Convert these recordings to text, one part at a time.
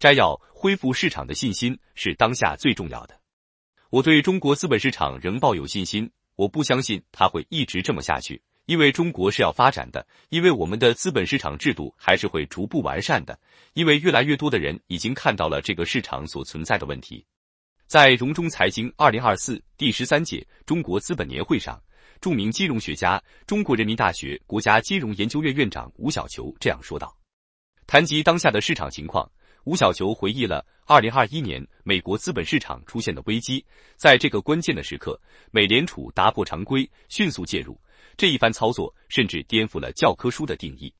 摘要：恢复市场的信心是当下最重要的。我对中国资本市场仍抱有信心，我不相信它会一直这么下去，因为中国是要发展的，因为我们的资本市场制度还是会逐步完善的，因为越来越多的人已经看到了这个市场所存在的问题。在融中财经二零二四第十三届中国资本年会上，著名金融学家、中国人民大学国家金融研究院院长吴晓球这样说道：“谈及当下的市场情况。”吴小球回忆了2021年美国资本市场出现的危机，在这个关键的时刻，美联储打破常规，迅速介入，这一番操作甚至颠覆了教科书的定义。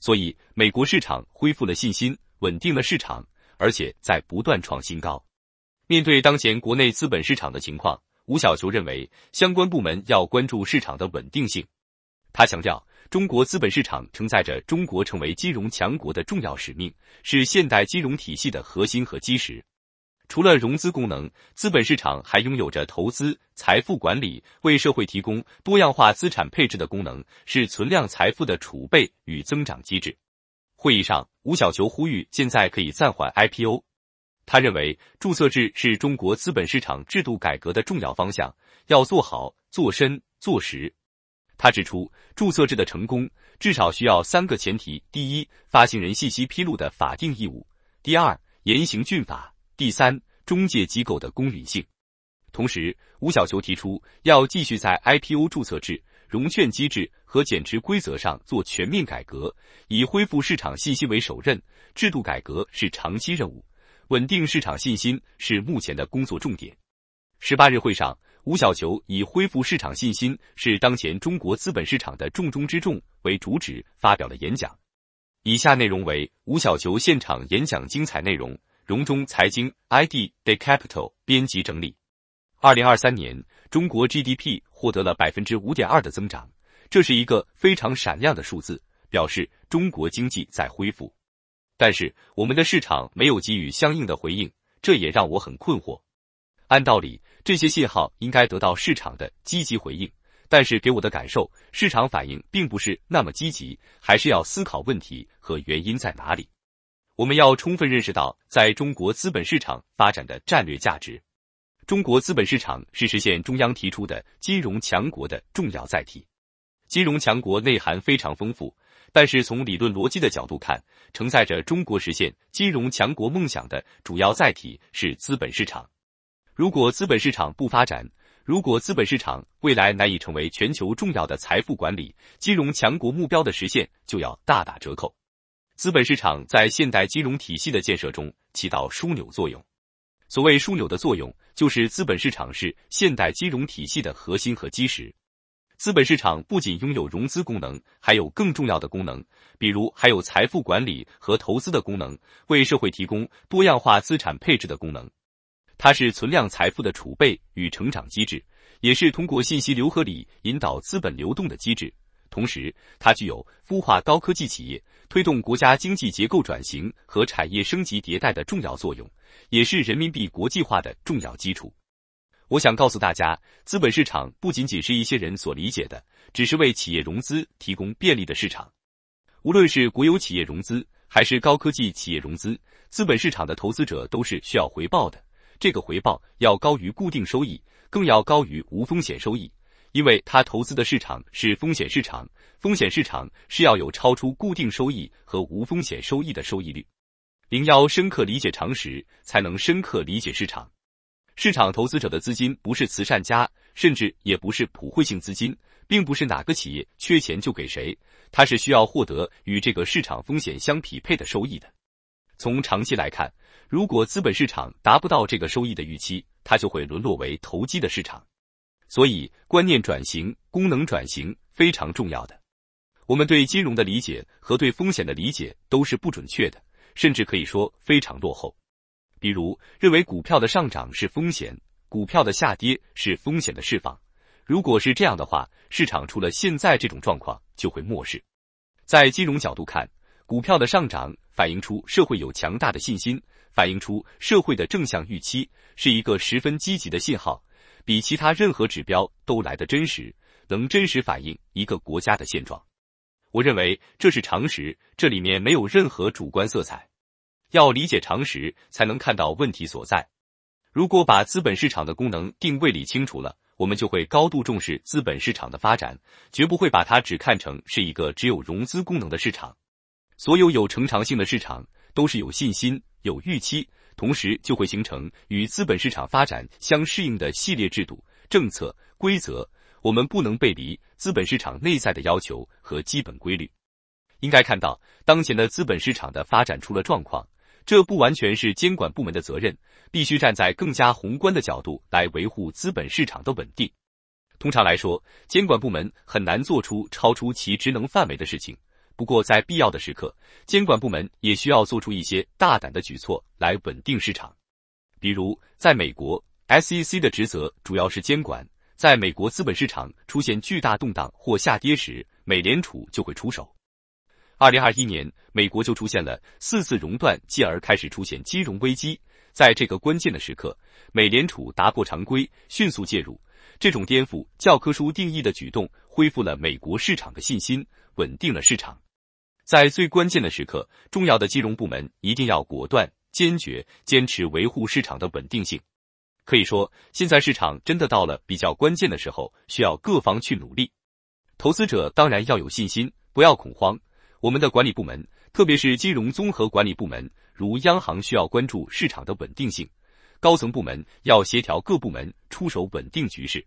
所以，美国市场恢复了信心，稳定了市场，而且在不断创新高。面对当前国内资本市场的情况，吴小球认为相关部门要关注市场的稳定性。他强调。中国资本市场承载着中国成为金融强国的重要使命，是现代金融体系的核心和基石。除了融资功能，资本市场还拥有着投资、财富管理、为社会提供多样化资产配置的功能，是存量财富的储备与增长机制。会议上，吴晓球呼吁现在可以暂缓 IPO。他认为，注册制是中国资本市场制度改革的重要方向，要做好、做深、做实。他指出，注册制的成功至少需要三个前提：第一，发行人信息披露的法定义务；第二，严刑峻法；第三，中介机构的公允性。同时，吴晓球提出，要继续在 IPO 注册制、融券机制和减持规则上做全面改革，以恢复市场信心为首任。制度改革是长期任务，稳定市场信心是目前的工作重点。十八日会上。吴晓球以“恢复市场信心是当前中国资本市场的重中之重”为主旨发表了演讲。以下内容为吴晓球现场演讲精彩内容，融中财经 ID The Capital 编辑整理。二零二三年，中国 GDP 获得了百分之五点二的增长，这是一个非常闪亮的数字，表示中国经济在恢复。但是，我们的市场没有给予相应的回应，这也让我很困惑。按道理，这些信号应该得到市场的积极回应，但是给我的感受，市场反应并不是那么积极，还是要思考问题和原因在哪里。我们要充分认识到，在中国资本市场发展的战略价值。中国资本市场是实现中央提出的金融强国的重要载体。金融强国内涵非常丰富，但是从理论逻辑的角度看，承载着中国实现金融强国梦想的主要载体是资本市场。如果资本市场不发展，如果资本市场未来难以成为全球重要的财富管理、金融强国目标的实现，就要大打折扣。资本市场在现代金融体系的建设中起到枢纽作用。所谓枢纽的作用，就是资本市场是现代金融体系的核心和基石。资本市场不仅拥有融资功能，还有更重要的功能，比如还有财富管理和投资的功能，为社会提供多样化资产配置的功能。它是存量财富的储备与成长机制，也是通过信息流合理引导资本流动的机制。同时，它具有孵化高科技企业、推动国家经济结构转型和产业升级迭代的重要作用，也是人民币国际化的重要基础。我想告诉大家，资本市场不仅仅是一些人所理解的，只是为企业融资提供便利的市场。无论是国有企业融资，还是高科技企业融资，资本市场的投资者都是需要回报的。这个回报要高于固定收益，更要高于无风险收益，因为他投资的市场是风险市场，风险市场是要有超出固定收益和无风险收益的收益率。零幺，深刻理解常识才能深刻理解市场。市场投资者的资金不是慈善家，甚至也不是普惠性资金，并不是哪个企业缺钱就给谁，它是需要获得与这个市场风险相匹配的收益的。从长期来看，如果资本市场达不到这个收益的预期，它就会沦落为投机的市场。所以，观念转型、功能转型非常重要的。我们对金融的理解和对风险的理解都是不准确的，甚至可以说非常落后。比如，认为股票的上涨是风险，股票的下跌是风险的释放。如果是这样的话，市场出了现在这种状况，就会漠视。在金融角度看。股票的上涨反映出社会有强大的信心，反映出社会的正向预期，是一个十分积极的信号，比其他任何指标都来得真实，能真实反映一个国家的现状。我认为这是常识，这里面没有任何主观色彩。要理解常识，才能看到问题所在。如果把资本市场的功能定位理清楚了，我们就会高度重视资本市场的发展，绝不会把它只看成是一个只有融资功能的市场。所有有成长性的市场都是有信心、有预期，同时就会形成与资本市场发展相适应的系列制度、政策、规则。我们不能背离资本市场内在的要求和基本规律。应该看到，当前的资本市场的发展出了状况，这不完全是监管部门的责任，必须站在更加宏观的角度来维护资本市场的稳定。通常来说，监管部门很难做出超出其职能范围的事情。不过，在必要的时刻，监管部门也需要做出一些大胆的举措来稳定市场。比如，在美国，SEC 的职责主要是监管；在美国资本市场出现巨大动荡或下跌时，美联储就会出手。二零二一年，美国就出现了四次熔断，继而开始出现金融危机。在这个关键的时刻，美联储打破常规，迅速介入。这种颠覆教科书定义的举动，恢复了美国市场的信心，稳定了市场。在最关键的时刻，重要的金融部门一定要果断、坚决、坚持维护市场的稳定性。可以说，现在市场真的到了比较关键的时候，需要各方去努力。投资者当然要有信心，不要恐慌。我们的管理部门，特别是金融综合管理部门，如央行，需要关注市场的稳定性。高层部门要协调各部门出手稳定局势。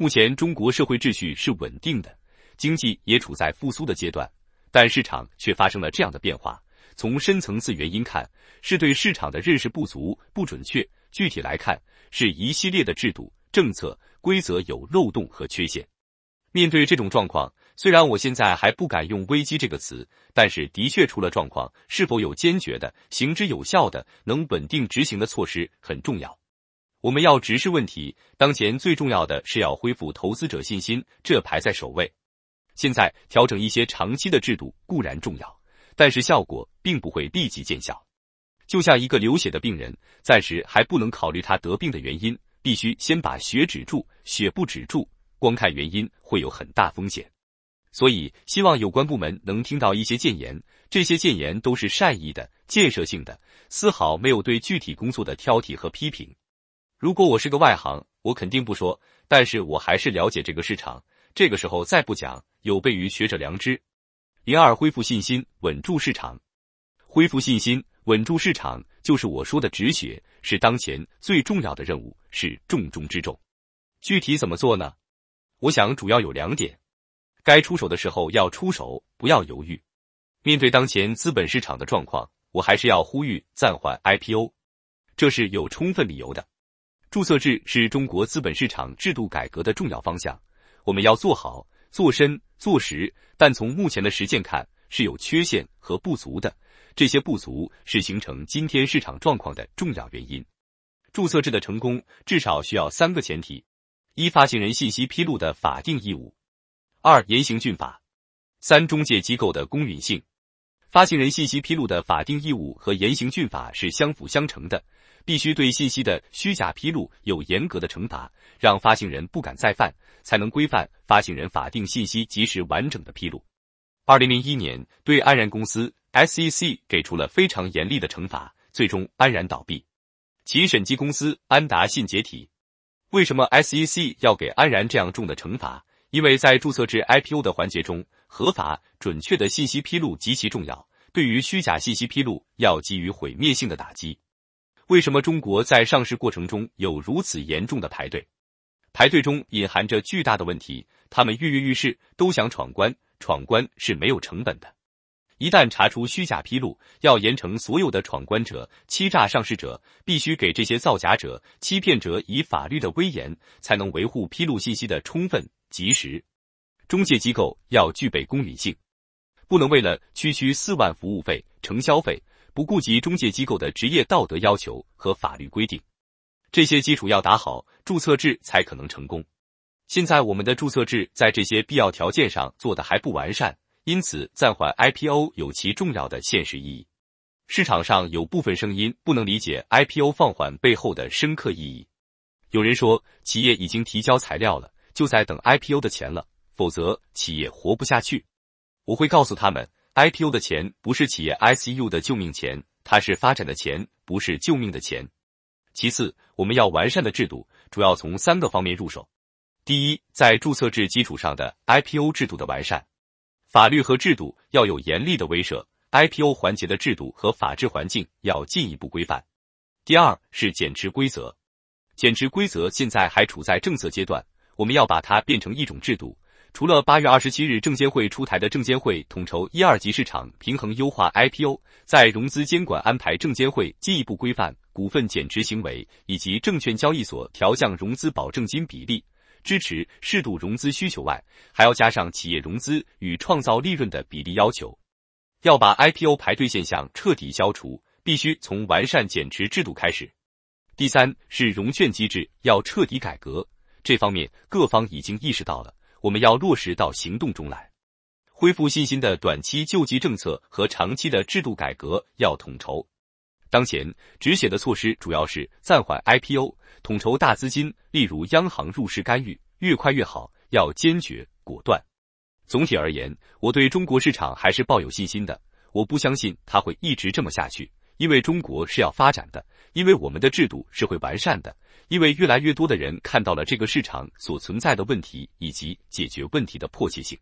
目前中国社会秩序是稳定的，经济也处在复苏的阶段，但市场却发生了这样的变化。从深层次原因看，是对市场的认识不足、不准确。具体来看，是一系列的制度、政策、规则有漏洞和缺陷。面对这种状况，虽然我现在还不敢用“危机”这个词，但是的确出了状况。是否有坚决的、行之有效的、能稳定执行的措施很重要。我们要直视问题，当前最重要的是要恢复投资者信心，这排在首位。现在调整一些长期的制度固然重要，但是效果并不会立即见效。就像一个流血的病人，暂时还不能考虑他得病的原因，必须先把血止住。血不止住，光看原因会有很大风险。所以，希望有关部门能听到一些建言，这些建言都是善意的、建设性的，丝毫没有对具体工作的挑剔和批评。如果我是个外行，我肯定不说，但是我还是了解这个市场。这个时候再不讲，有悖于学者良知。零二恢复信心，稳住市场。恢复信心，稳住市场，就是我说的止血，是当前最重要的任务，是重中之重。具体怎么做呢？我想主要有两点：该出手的时候要出手，不要犹豫。面对当前资本市场的状况，我还是要呼吁暂缓 IPO，这是有充分理由的。注册制是中国资本市场制度改革的重要方向，我们要做好、做深、做实。但从目前的实践看，是有缺陷和不足的。这些不足是形成今天市场状况的重要原因。注册制的成功至少需要三个前提：一、发行人信息披露的法定义务；二、严刑峻法；三、中介机构的公允性。发行人信息披露的法定义务和严刑峻法是相辅相成的，必须对信息的虚假披露有严格的惩罚，让发行人不敢再犯，才能规范发行人法定信息及时完整的披露。二零零一年，对安然公司，SEC 给出了非常严厉的惩罚，最终安然倒闭，其审计公司安达信解体。为什么 SEC 要给安然这样重的惩罚？因为在注册制 IPO 的环节中，合法准确的信息披露极其重要。对于虚假信息披露，要给予毁灭性的打击。为什么中国在上市过程中有如此严重的排队？排队中隐含着巨大的问题。他们跃跃欲试，都想闯关，闯关是没有成本的。一旦查出虚假披露，要严惩所有的闯关者、欺诈上市者，必须给这些造假者、欺骗者以法律的威严，才能维护披露信息的充分。及时，中介机构要具备公允性，不能为了区区四万服务费、承销费，不顾及中介机构的职业道德要求和法律规定。这些基础要打好，注册制才可能成功。现在我们的注册制在这些必要条件上做的还不完善，因此暂缓 IPO 有其重要的现实意义。市场上有部分声音不能理解 IPO 放缓背后的深刻意义，有人说企业已经提交材料了。就在等 IPO 的钱了，否则企业活不下去。我会告诉他们，IPO 的钱不是企业 I C U 的救命钱，它是发展的钱，不是救命的钱。其次，我们要完善的制度，主要从三个方面入手。第一，在注册制基础上的 IPO 制度的完善，法律和制度要有严厉的威慑，IPO 环节的制度和法治环境要进一步规范。第二是减持规则，减持规则现在还处在政策阶段。我们要把它变成一种制度。除了八月二十七日证监会出台的证监会统筹一二级市场平衡优化 IPO，在融资监管安排，证监会进一步规范股份减持行为，以及证券交易所调降融资保证金比例，支持适度融资需求外，还要加上企业融资与创造利润的比例要求。要把 IPO 排队现象彻底消除，必须从完善减持制度开始。第三是融券机制要彻底改革。这方面各方已经意识到了，我们要落实到行动中来。恢复信心的短期救济政策和长期的制度改革要统筹。当前止血的措施主要是暂缓 IPO，统筹大资金，例如央行入市干预，越快越好，要坚决果断。总体而言，我对中国市场还是抱有信心的。我不相信它会一直这么下去，因为中国是要发展的，因为我们的制度是会完善的。因为越来越多的人看到了这个市场所存在的问题以及解决问题的迫切性。